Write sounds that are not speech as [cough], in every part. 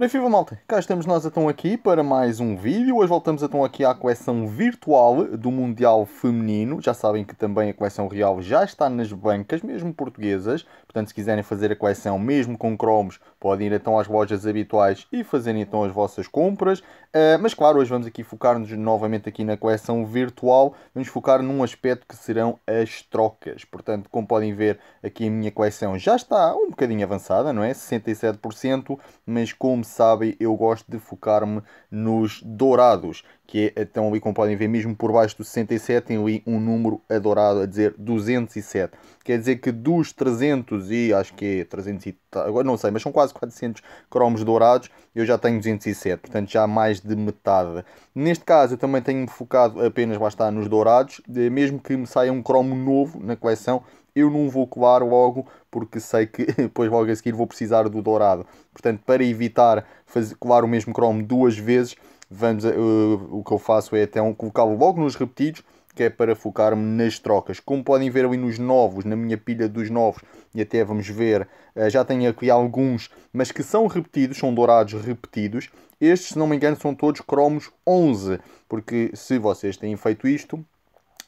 Ora, viva malta, cá estamos nós então aqui para mais um vídeo. Hoje voltamos então aqui à coleção virtual do Mundial Feminino. Já sabem que também a coleção real já está nas bancas, mesmo portuguesas. Portanto, se quiserem fazer a coleção mesmo com cromos, podem ir então às lojas habituais e fazerem então as vossas compras. Uh, mas claro, hoje vamos aqui focar-nos novamente aqui na coleção virtual. Vamos focar num aspecto que serão as trocas. Portanto, como podem ver, aqui a minha coleção já está um bocadinho avançada, não é? 67%, mas como sabem, eu gosto de focar-me nos dourados, que é, estão ali, como podem ver, mesmo por baixo do 67, tem ali um número adorado, a dizer 207. Quer dizer que dos 300 e, acho que é 300 e agora não sei, mas são quase 400 cromos dourados, eu já tenho 207, portanto já mais de metade. Neste caso eu também tenho-me focado apenas, lá está, nos dourados, mesmo que me saia um cromo novo na coleção, eu não vou colar logo porque sei que [laughs] depois logo a seguir vou precisar do dourado. Portanto, para evitar fazer, colar o mesmo cromo duas vezes, vamos a, uh, o que eu faço é um então, colocá-lo logo nos repetidos, que é para focar-me nas trocas. Como podem ver ali nos novos, na minha pilha dos novos, e até vamos ver, uh, já tenho aqui alguns, mas que são repetidos, são dourados repetidos. Estes, se não me engano, são todos cromos 11, porque se vocês têm feito isto,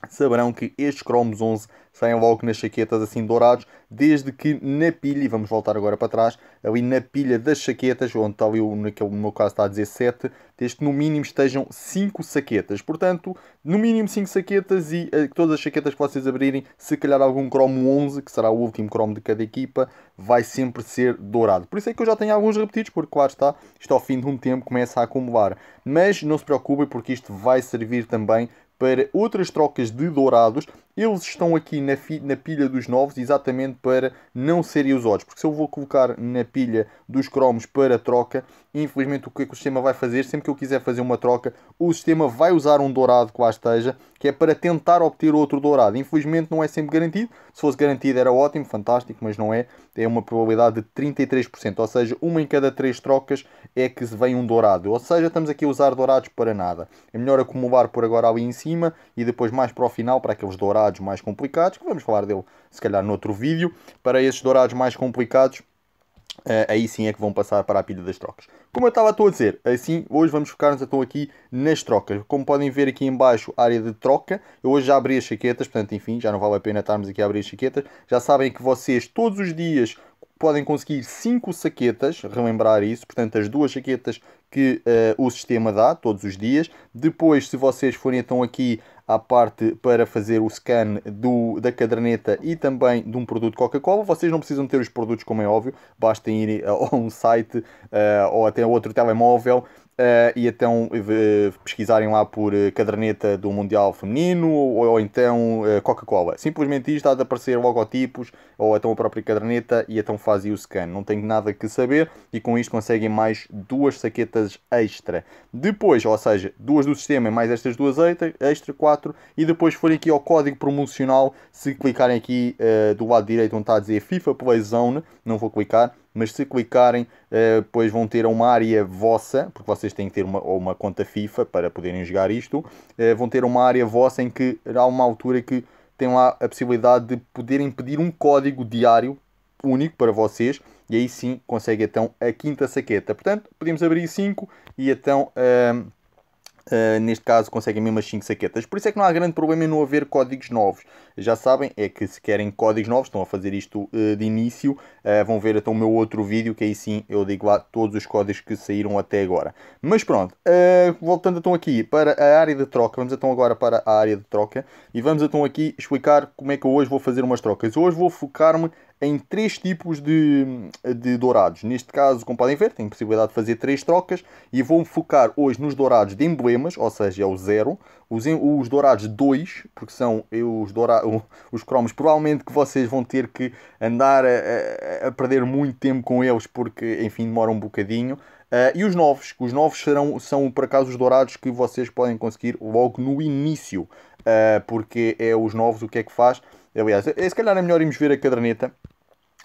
saberão que estes cromos 11 saem logo nas chaquetas assim dourados, desde que na pilha, e vamos voltar agora para trás, ali na pilha das chaquetas, onde está ali, naquele, no meu caso está a 17, desde que no mínimo estejam 5 saquetas. Portanto, no mínimo 5 saquetas e eh, todas as chaquetas que vocês abrirem, se calhar algum Chrome 11, que será o último Chrome de cada equipa, vai sempre ser dourado. Por isso é que eu já tenho alguns repetidos, porque claro está, isto ao fim de um tempo começa a acumular. Mas não se preocupem, porque isto vai servir também para outras trocas de dourados eles estão aqui na, na, pilha dos novos exatamente para não serem usados Porque se eu vou colocar na pilha dos cromos para troca, infelizmente o que, é que o sistema vai fazer? Sempre que eu quiser fazer uma troca, o sistema vai usar um dourado que lá esteja, que é para tentar obter outro dourado. Infelizmente não é sempre garantido. Se fosse garantido era ótimo, fantástico, mas não é. É uma probabilidade de 33%. Ou seja, uma em cada três trocas é que vem um dourado. Ou seja, estamos aqui a usar dourados para nada. É melhor acumular por agora ali em cima e depois mais para o final para aqueles dourados dourados mais complicados, que vamos falar dele se calhar noutro vídeo. Para esses dourados mais complicados, eh, aí sim é que vão passar para a pilha das trocas. Como eu estava a dizer, assim hoje vamos focar-nos então aqui nas trocas. Como podem ver aqui em baixo, área de troca. Eu hoje já abri as chaquetas, portanto, enfim, já não vale a pena estarmos aqui a abrir as chaquetas. Já sabem que vocês todos os dias podem conseguir 5 saquetas, relembrar isso, portanto as duas saquetas que uh, o sistema dá todos os dias. Depois, se vocês forem então aqui à parte para fazer o scan do, da caderneta e também de um produto Coca-Cola. Vocês não precisam ter os produtos, como é óbvio, basta ir a, um site uh, ou até outro telemóvel Uh, e então uh, pesquisarem lá por uh, caderneta do Mundial Feminino ou, ou então Coca-Cola. Simplesmente isto há de aparecer logotipos ou então a própria caderneta e então fazem o scan. Não tenho nada que saber e com isto conseguem mais duas saquetas extra. Depois, ou seja, duas do sistema mais estas duas extra, quatro e depois forem aqui ao código promocional, se clicarem aqui do lado direito onde está a dizer FIFA Play Zone, não vou clicar, mas se clicarem, uh, depois vão ter uma área vossa, porque vocês têm que ter uma, uma conta FIFA para poderem jogar isto, uh, vão ter uma área vossa em que há uma altura que tem lá a possibilidade de poderem pedir um código diário único para vocês e aí sim consegue então a quinta saqueta. Portanto, podemos abrir 5 e então... Uh, Uh, neste caso conseguem mesmo as 5 saquetas. Por isso é que não há grande problema em não haver códigos novos. Já sabem, é que se querem códigos novos, estão a fazer isto uh, de início, uh, vão ver até o meu outro vídeo, que aí sim eu digo lá todos os códigos que saíram até agora. Mas pronto, voltando então aqui para a área de troca, vamos então agora para a área de troca e vamos então aqui explicar como é que eu hoje vou fazer umas trocas. Hoje vou focar-me em três tipos de, de dourados. Neste caso, como podem ver, tenho possibilidade de fazer três trocas e vou-me focar hoje nos dourados de emblemas, ou seja, é o 0, os, os dourados 2, porque são os, doura, [laughs] os cromos, provavelmente que vocês vão ter que andar a, a perder muito tempo com eles, porque, enfim, demora um bocadinho. Uh, e os novos, os novos serão, são por acaso os dourados que vocês podem conseguir logo no início, uh, porque é os novos o que é que faz. Aliás, é, se calhar é melhor irmos ver a caderneta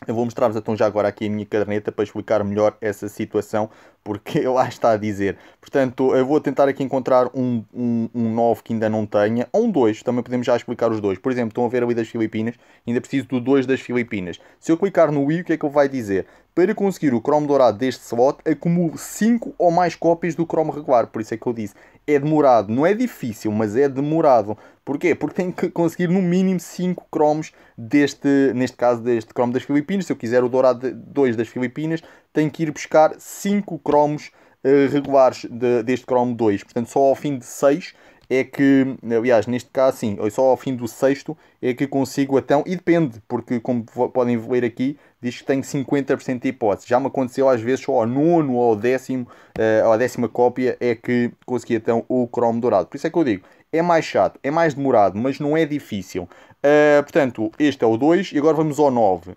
eu vou mostrar-vos então já agora aqui a minha caderneta para explicar melhor essa situação, porque lá [laughs] está a dizer. Portanto, eu vou tentar aqui encontrar um, um, um 9 que ainda não tenha, ou um 2, também podemos já explicar os dois. Por exemplo, estão a ver ali das Filipinas, ainda preciso do 2 das Filipinas. Se eu clicar no i, o que é que ele vai dizer? Para conseguir o cromo dourado deste slot, acumulo 5 ou mais cópias do cromo regular. Por isso é que eu disse, é demorado. Não é difícil, mas é demorado. Porquê? Porque tenho que conseguir no mínimo 5 cromos deste, neste caso, deste cromo das Filipinas. Se eu quiser o dourado 2 das Filipinas, tenho que ir buscar 5 cromos eh, regulares de, deste Chrome 2. Portanto, só ao fim de 6 é que, aliás, neste caso, sim, só ao fim do sexto é que consigo então, e depende, porque como podem ver aqui, diz que tenho 50% de hipótese. Já me aconteceu às vezes só ao nono ou ao décimo, uh, à décima cópia é que consegui então o cromo dourado. Por isso é que eu digo, é mais chato, é mais demorado, mas não é difícil. Uh, portanto, este é o 2 e agora vamos ao 9.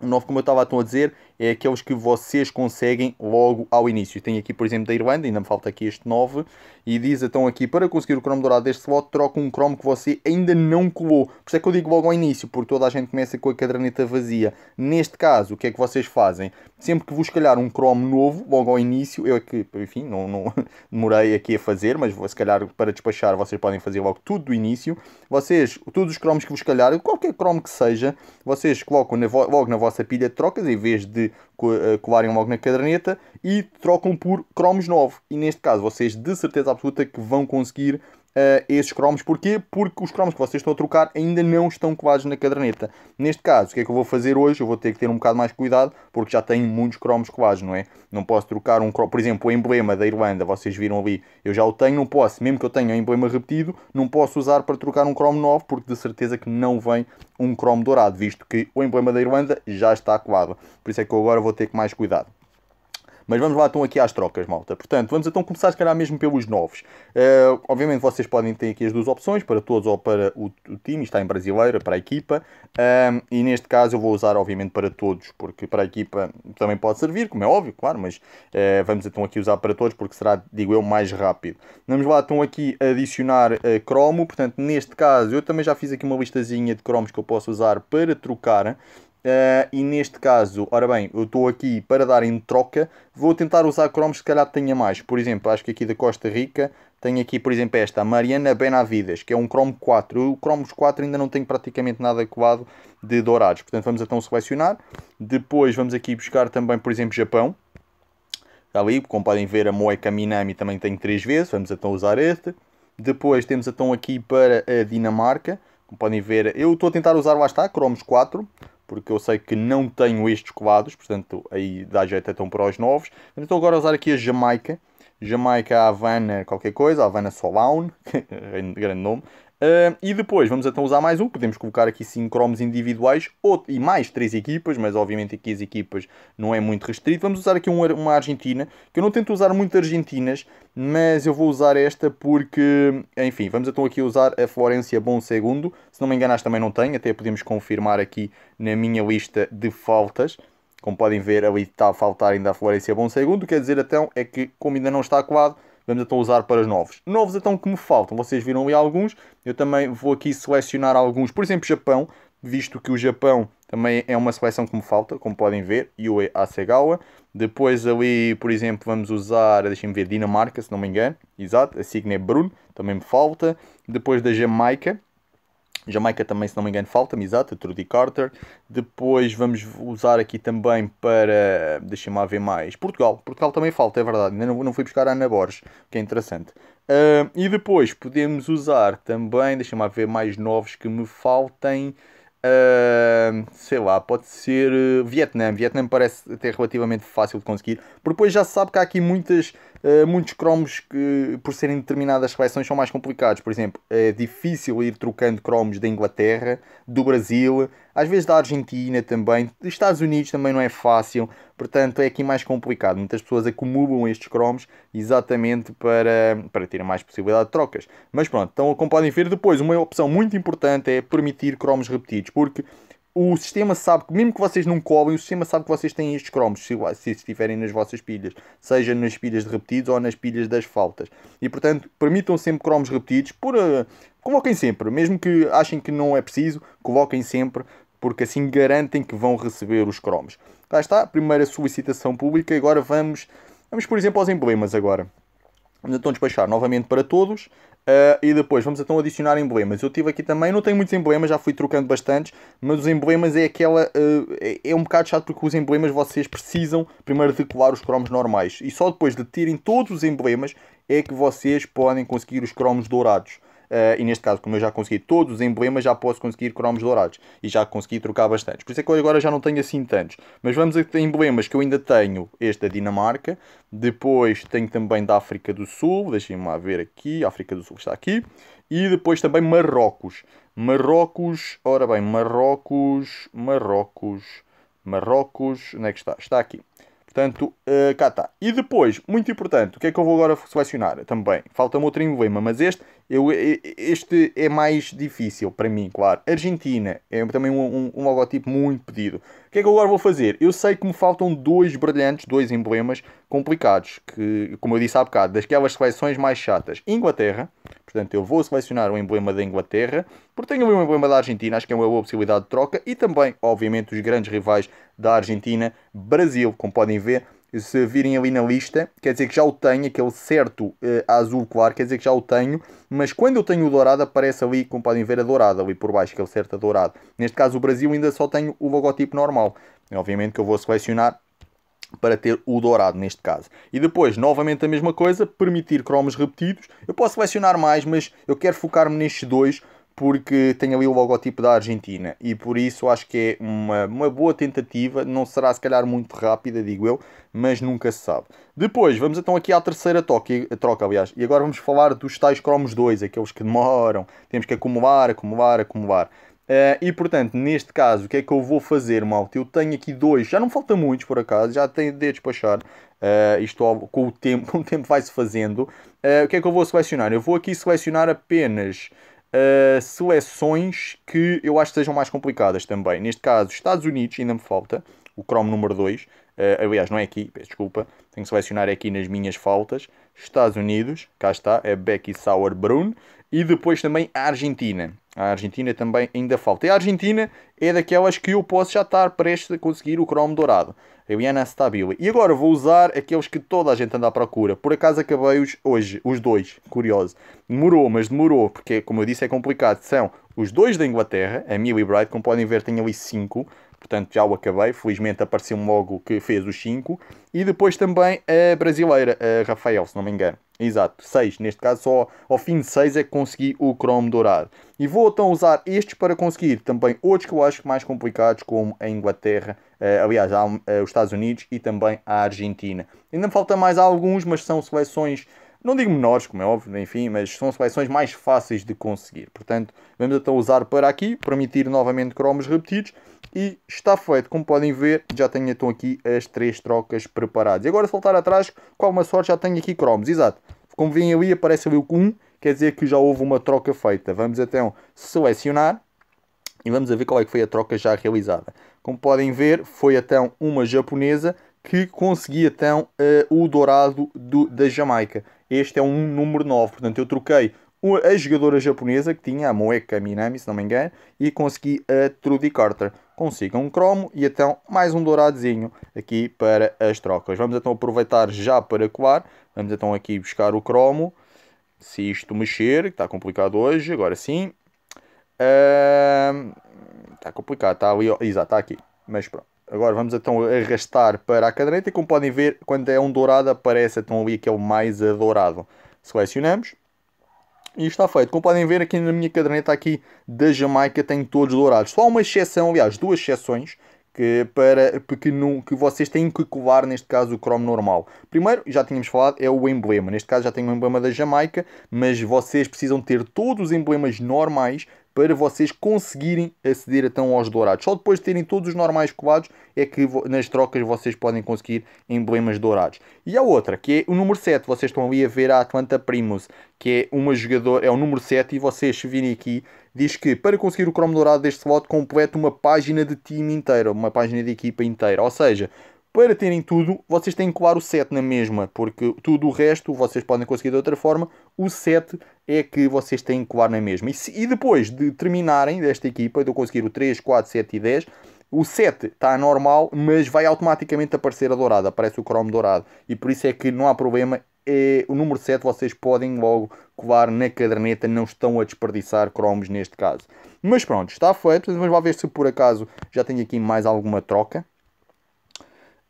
O 9, como eu estava a dizer, é aqueles que vocês conseguem logo ao início. Tem aqui, por exemplo, da Irlanda, ainda me falta aqui este 9, e diz então aqui, para conseguir o cromo dourado deste slot, troca um cromo que você ainda não colou. Por isso é que eu digo logo ao início, porque toda a gente começa com a caderneta vazia. Neste caso, o que é que vocês fazem? Sempre que vos calhar um cromo novo, logo ao início, eu aqui é enfim, não, não [laughs] demorei aqui a fazer, mas vou, se calhar para despachar vocês podem fazer logo tudo do início. Vocês, todos os cromos que vos calhar, qualquer cromo que seja, vocês colocam na logo na vossa pilha de trocas, em vez de eh, colarem logo na caderneta e trocam por cromos 9. E neste caso, vocês de certeza absoluta que vão conseguir uh, esses cromos. Porquê? Porque os cromos que vocês estão a trocar ainda não estão colados na caderneta. Neste caso, o que é que eu vou fazer hoje? Eu vou ter que ter um bocado mais cuidado, porque já tenho muitos cromos colados, não é? Não posso trocar um cromo, por exemplo, o emblema da Irlanda, vocês viram ali, eu já o tenho, não posso, mesmo que eu tenha o emblema repetido, não posso usar para trocar um cromo novo, porque de certeza que não vem um cromo dourado, visto que o emblema da Irlanda já está colado. Por isso é que eu agora vou ter que mais cuidado. Mas vamos lá então aqui às trocas, malta. Portanto, vamos então começar se calhar mesmo pelos novos. Uh, obviamente vocês podem ter aqui as duas opções, para todos ou para o, o time, está em brasileira, para a equipa. Uh, e neste caso eu vou usar obviamente para todos, porque para a equipa também pode servir, como é óbvio, claro, mas uh, vamos então aqui usar para todos, porque será, digo eu, mais rápido. Vamos lá então aqui adicionar eh, cromo, portanto neste caso eu também já fiz aqui uma listazinha de cromos que eu posso usar para trocar. Uh, e neste caso, ora bem, eu estou aqui para dar em troca, vou tentar usar cromos se calhar tenha mais. Por exemplo, acho que aqui da Costa Rica tenho aqui, por exemplo, esta, Mariana Benavides, que é um cromo 4. o cromos 4 ainda não tenho praticamente nada coado de dourados. Portanto, vamos então selecionar. Depois vamos aqui buscar também, por exemplo, Japão. Está ali, como podem ver, a Moeca Minami também tem 3 vezes. Vamos então usar este. Depois temos então aqui para a Dinamarca. Como podem ver, eu estou a tentar usar, lá está, cromos 4 porque eu sei que não tenho estes colados, portanto aí dá jeito até então para os novos. Então agora usar aqui a Jamaica, Jamaica Havana qualquer coisa, Havana Solown, [laughs] grande nome, Uh, e depois vamos então usar mais um, podemos colocar aqui 5 cromos individuais e mais 3 equipas, mas obviamente aqui as equipas não é muito restrito. Vamos usar aqui uma Argentina, que eu não tento usar muito Argentinas, mas eu vou usar esta porque, enfim, vamos então aqui usar a Florência Bom Segundo. Se não me enganaste, também não tenho, até podemos confirmar aqui na minha lista de faltas. Como podem ver, ali está a faltar ainda a Florência Bom Segundo, quer dizer então é que como ainda não está colado Vamos então usar para os novos. Novos então que me faltam, vocês viram ali alguns. Eu também vou aqui selecionar alguns, por exemplo, Japão, visto que o Japão também é uma seleção que me falta, como podem ver, Yue Asegawa. Depois ali, por exemplo, vamos usar, deixem-me ver, Dinamarca, se não me engano. Exato, a signa é Bruno, também me falta. Depois da Jamaica, Jamaica também, se não me engano, falta-me, exato, Trudy Carter. Depois vamos usar aqui também para, deixa-me ver mais, Portugal. Portugal também falta, é verdade, ainda não, fui buscar a Ana Borges, que é interessante. Uh, e depois podemos usar também, deixa-me ver mais novos que me faltem. Uh, sei lá, pode ser uh, Vietnã. Vietnã parece até relativamente fácil de conseguir, porque depois já se sabe que há aqui muitas, uh, muitos cromos que, por serem determinadas seleções, são mais complicados. Por exemplo, é difícil ir trocando cromos da Inglaterra, do Brasil, às vezes da Argentina também, dos Estados Unidos também não é fácil, portanto é aqui mais complicado. Muitas pessoas acumulam estes cromos exatamente para, para ter mais possibilidade de trocas. Mas pronto, então como podem ver, depois uma opção muito importante é permitir cromos repetidos, porque o sistema sabe que, mesmo que vocês não cobrem, o sistema sabe que vocês têm estes cromos, se, se estiverem nas vossas pilhas, seja nas pilhas de repetidos ou nas pilhas das faltas. E portanto, permitam sempre cromos repetidos, por, uh, coloquem sempre, mesmo que achem que não é preciso, coloquem sempre porque assim garantem que vão receber os cromos. Lá está, primeira solicitação pública, agora vamos, vamos por exemplo aos emblemas agora. Vamos então despachar novamente para todos uh, e depois vamos então adicionar emblemas. Eu tive aqui também, não tenho muitos emblemas, já fui trocando bastantes, mas os emblemas é aquela. Uh, é, é um bocado chato porque os emblemas vocês precisam primeiro de colar os cromos normais e só depois de terem todos os emblemas é que vocês podem conseguir os cromos dourados. Uh, e neste caso, como eu já consegui todos os emblemas, já posso conseguir cromos dourados. E já consegui trocar bastantes. Por isso é que eu agora já não tenho assim tantos. Mas vamos a emblemas que eu ainda tenho. Este da Dinamarca. Depois tenho também da África do Sul. Deixem-me ver aqui. A África do Sul está aqui. E depois também Marrocos. Marrocos, ora bem, Marrocos, Marrocos, Marrocos, onde é que está? Está aqui. Portanto, uh, cá está. E depois, muito importante, o que é que eu vou agora selecionar também? Falta-me outro emblema, mas este, eu, este é mais difícil para mim, claro. Argentina é também um, um, um, logotipo muito pedido. O que é que eu agora vou fazer? Eu sei que me faltam dois brilhantes, dois emblemas complicados, que, como eu disse há bocado, das aquelas seleções mais chatas. Inglaterra, Portanto, eu vou selecionar o emblema da Inglaterra, porque tenho o emblema da Argentina, acho que é uma boa possibilidade de troca, e também, obviamente, os grandes rivais da Argentina, Brasil, como podem ver, se virem ali na lista, quer dizer que já o tenho, aquele certo eh, azul claro, quer dizer que já o tenho, mas quando eu tenho o dourado aparece ali, como podem ver, a dourada ali por baixo, aquele certo a dourado. Neste caso o Brasil ainda só tenho o logotipo normal. Obviamente que eu vou selecionar para ter o dourado neste caso. E depois, novamente a mesma coisa, permitir cromos repetidos. Eu posso selecionar mais, mas eu quero focar-me nestes dois porque tem ali o logotipo da Argentina e por isso acho que é uma, uma boa tentativa, não será se calhar muito rápida, digo eu, mas nunca se sabe. Depois, vamos então aqui à terceira toque, troca, aliás, e agora vamos falar dos tais cromos 2, aqueles que demoram, temos que acumular, acumular, acumular. Uh, e portanto, neste caso, o que é que eu vou fazer, malta? Eu tenho aqui dois, já não falta muitos por acaso, já tenho de despachar. Uh, isto com o tempo, [laughs] com o tempo vai-se fazendo. Uh, o que é que eu vou selecionar? Eu vou aqui selecionar apenas uh, seleções que eu acho que sejam mais complicadas também. Neste caso, Estados Unidos, ainda me falta, o Chrome número 2. Uh, aliás, não é aqui, peço desculpa. Tenho que selecionar aqui nas minhas faltas. Estados Unidos, cá está, é Becky Sauer Brun e depois também a Argentina. A Argentina também ainda falta. E a Argentina é daquelas que eu posso já estar prestes a conseguir o cromo dourado. A Viana Stabile. E agora vou usar aqueles que toda a gente anda à procura. Por acaso acabei-os hoje, os dois. Curioso. Demorou, mas demorou, porque como eu disse é complicado. São os dois da Inglaterra, a Millie Bright, como podem ver tem ali cinco portanto já o acabei. Felizmente apareceu-me logo que fez os 5. E depois também a brasileira, a Rafael, se não me engano. Exato, 6. Neste caso, só ao fim de 6 é que consegui o cromo dourado. E vou então usar estes para conseguir também outros que eu acho mais complicados, como a Inglaterra, eh, aliás, eh, os Estados Unidos e também a Argentina. Ainda me falta mais alguns, mas são seleções não digo menores, como é óbvio, enfim, mas são seleções mais fáceis de conseguir. Portanto, vamos então usar para aqui, permitir novamente cromos repetidos e está feito. Como podem ver, já tenho então aqui as três trocas preparadas. E agora voltar atrás, com alguma sorte já tenho aqui cromos, exato. Como vêm ali, aparece ali o 1, quer dizer que já houve uma troca feita. Vamos então selecionar e vamos ver qual é que foi a troca já realizada. Como podem ver, foi então uma japonesa que conseguia então uh, o dourado do, da Jamaica. Este é um número 9, portanto eu troquei a jogadora japonesa que tinha a Moeka Minami, se não me engano, e consegui a Trudy Carter consiga um cromo e então mais um douradozinho aqui para as trocas. Vamos então aproveitar já para coar, vamos então aqui buscar o cromo, se isto mexer, que está complicado hoje, agora sim. Uh, está complicado, está ali, exato, está aqui, mas pronto. Agora vamos então arrastar para a caderneta e como podem ver, quando é um dourado aparece então ali aquele mais dourado. Selecionamos, e está feito. Como podem ver aqui na minha caderneta aqui da Jamaica tem todos dourados. Só uma exceção, aliás, duas exceções, que, para, porque não, que vocês têm que colar, neste caso, o Chrome normal. Primeiro, já tínhamos falado, é o emblema. Neste caso já tem o emblema da Jamaica, mas vocês precisam ter todos os emblemas normais para vocês conseguirem aceder então aos dourados. Só depois de terem todos os normais coados é que nas trocas vocês podem conseguir emblemas dourados. E a outra, que é o número 7, vocês estão ali a ver a Atlanta Primus, que é uma jogadora, é o número 7 e vocês se virem aqui, diz que para conseguir o cromo dourado deste slot completa uma página de time inteira, uma página de equipa inteira. Ou seja, para terem tudo, vocês têm que colar o 7 na mesma, porque tudo o resto vocês podem conseguir de outra forma. O 7 é que vocês têm que colar na mesma. E, se, e depois de terminarem desta equipa, de eu conseguir o 3, 4, 7 e 10, o 7 está normal, mas vai automaticamente aparecer a dourada, aparece o cromo dourado. E por isso é que não há problema, é, o número 7 vocês podem logo colar na caderneta, não estão a desperdiçar cromos neste caso. Mas pronto, está feito, vamos lá ver se por acaso já tenho aqui mais alguma troca.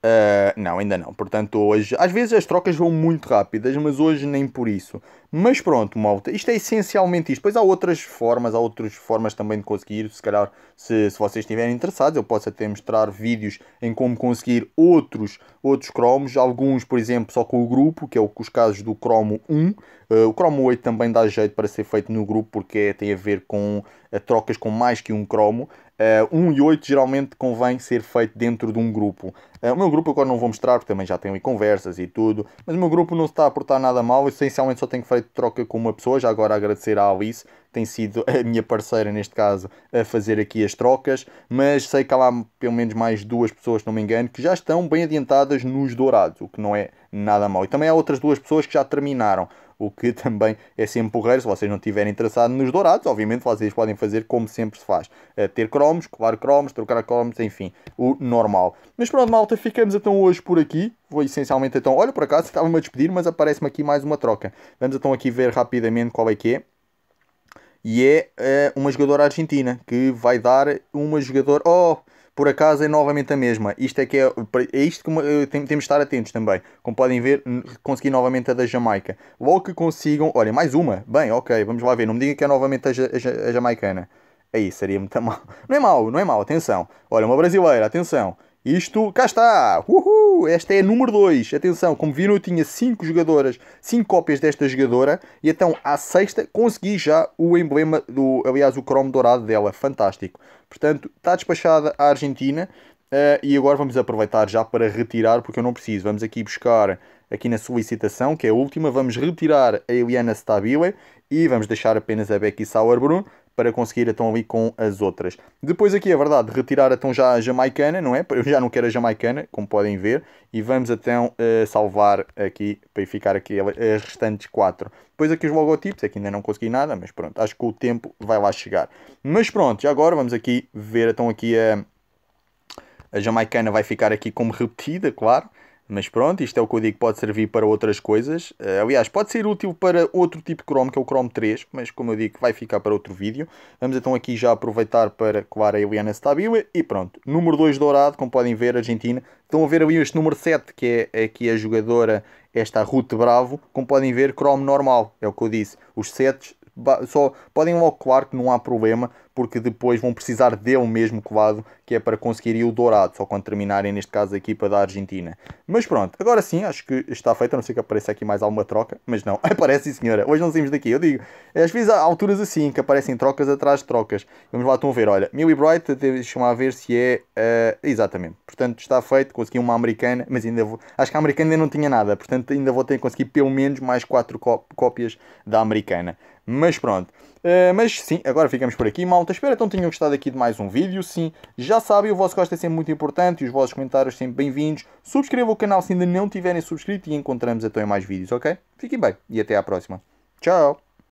Uh, não, ainda não. Portanto, hoje, às vezes as trocas vão muito rápidas, mas hoje nem por isso. Mas pronto, malta, isto é essencialmente isto. Pois há outras formas, há outras formas também de conseguir. Se calhar, se, se vocês estiverem interessados, eu posso até mostrar vídeos em como conseguir outros, outros cromos. Alguns, por exemplo, só com o grupo, que é o, os casos do cromo 1. Uh, ah, o cromo 8 também dá jeito para ser feito no grupo, porque é, tem a ver com a trocas com mais que um cromo. Uh, eh, 1 e 8 geralmente convém ser feito dentro de um grupo. Uh, o meu grupo agora não vou mostrar, porque também já tenho conversas e tudo, mas o meu grupo não se está a portar nada mal, essencialmente só tenho feito troca com uma pessoa, já agora agradecer à Alice, tem sido [laughs] a minha parceira neste caso a fazer aqui as trocas, mas sei que há lá pelo menos mais duas pessoas, se não me engano, que já estão bem adiantadas nos dourados, o que não é nada mal. E também há outras duas pessoas que já terminaram o que também é sempre porreiro. Se vocês não estiverem interessados nos dourados, obviamente vocês podem fazer como sempre se faz: eh, ter cromos, colar cromos, trocar cromos, enfim, o normal. Mas pronto, malta, ficamos então hoje por aqui. Vou essencialmente então, olha por acaso, estava-me a despedir, mas aparece-me aqui mais uma troca. Vamos então aqui ver rapidamente qual é que é e é eh, uma jogadora argentina que vai dar uma jogadora. Oh, por acaso é novamente a mesma. Isto é que é, é isto que eh, temos de estar atentos também. Como podem ver, consegui novamente a da Jamaica. Logo que consigam. Olha, mais uma. Bem, ok, vamos lá ver. Não me digam que é novamente a, a, a jamaicana. Aí seria muito [laughs] mal. Não é mal, não é mal, atenção. Olha, uma brasileira, atenção. Isto, cá está! Uhul! Esta é a número 2. Atenção, como viram, eu tinha 5 jogadoras, 5 cópias desta jogadora. E então, à sexta, consegui já o emblema, do, aliás, o cromo dourado dela. Fantástico. Portanto, está despachada a Argentina. Uh, e agora vamos aproveitar já para retirar, porque eu não preciso. Vamos aqui buscar, aqui na solicitação, que é a última. Vamos retirar a Eliana Stabile e vamos deixar apenas a Becky Sauerbrunn para conseguir então ali com as outras. Depois aqui a é verdade, retirar então já a jamaicana, não é? Eu já não quero a jamaicana, como podem ver, e vamos então uh, salvar aqui para ficar aqui eh, as restantes 4. Depois aqui os logotipos, aqui é ainda não consegui nada, mas pronto, acho que o tempo vai lá chegar. Mas pronto, já agora vamos aqui ver então aqui a, a jamaicana vai ficar aqui como repetida, claro. Mas pronto, isto é o que eu digo, pode servir para outras coisas. Eh, aliás, pode ser útil para outro tipo de Chrome, que é o Chrome 3, mas como eu digo, vai ficar para outro vídeo. Vamos então aqui já aproveitar para colar a Eliana Stabile e pronto. Número 2 dourado, como podem ver, Argentina. Estão a ver ali este número 7, que é aqui a jogadora, esta Ruth Bravo. Como podem ver, Chrome normal, é o que eu disse. Os 7 só podem logo colar que não há problema porque depois vão precisar de um mesmo covado que é para conseguir ir o dourado, só quando terminarem, neste caso, a equipa da Argentina. Mas pronto, agora sim, acho que está a não sei que apareça aqui mais alguma troca, mas não, [laughs] aparece sim senhora, hoje não saímos daqui, eu digo, às vezes há alturas assim, que aparecem trocas atrás de trocas. Vamos lá, estão a ver, olha, Millie Bright, deixa-me a ver se é, uh, exatamente, portanto está feito, consegui uma americana, mas ainda vou, acho que a americana ainda não tinha nada, portanto ainda vou ter que conseguir pelo menos mais 4 cópias da americana. Mas pronto. Uh, mas sim, agora ficamos por aqui, malta. Espero então tenham gostado aqui de mais um vídeo. Sim, já sabem, o vosso gosto é sempre muito importante e os vossos comentários sempre bem-vindos. Subscrevam o canal se ainda não tiverem subscrito e encontramos então em mais vídeos, ok? Fiquem bem e até à próxima. Tchau!